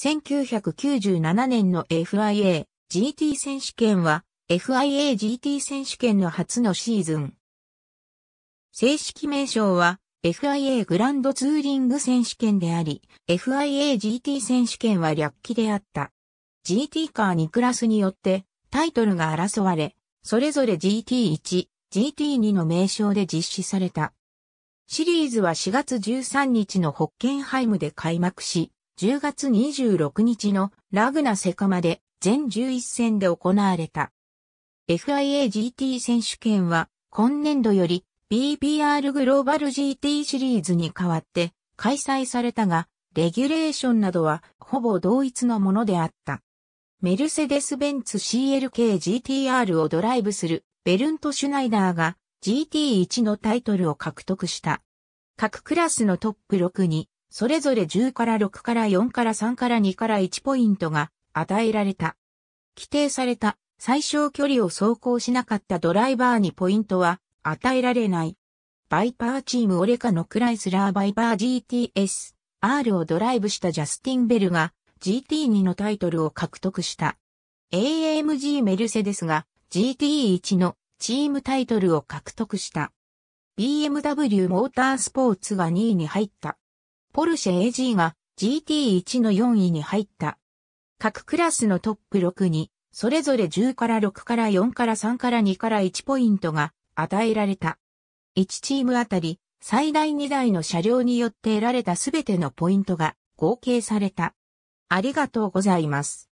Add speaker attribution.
Speaker 1: 1997年の FIA GT 選手権は FIA GT 選手権の初のシーズン。正式名称は FIA グランドツーリング選手権であり、FIA GT 選手権は略記であった。GT カー2クラスによってタイトルが争われ、それぞれ GT1、GT2 の名称で実施された。シリーズは4月13日のホッケンハイムで開幕し、10月26日のラグナセカまで全11戦で行われた。FIAGT 選手権は今年度より BBR グローバル GT シリーズに代わって開催されたが、レギュレーションなどはほぼ同一のものであった。メルセデス・ベンツ CLKGTR をドライブするベルント・シュナイダーが GT1 のタイトルを獲得した。各クラスのトップ6にそれぞれ10から6から4から3から2から1ポイントが与えられた。規定された最小距離を走行しなかったドライバーにポイントは与えられない。バイパーチームオレカのクライスラーバイパー GTS R をドライブしたジャスティン・ベルが GT2 のタイトルを獲得した。AMG メルセデスが GT1 のチームタイトルを獲得した。BMW モータースポーツが2位に入った。ポルシェ AG が GT1 の4位に入った。各クラスのトップ6に、それぞれ10から6から4から3から2から1ポイントが与えられた。1チームあたり、最大2台の車両によって得られたすべてのポイントが合計された。ありがとうございます。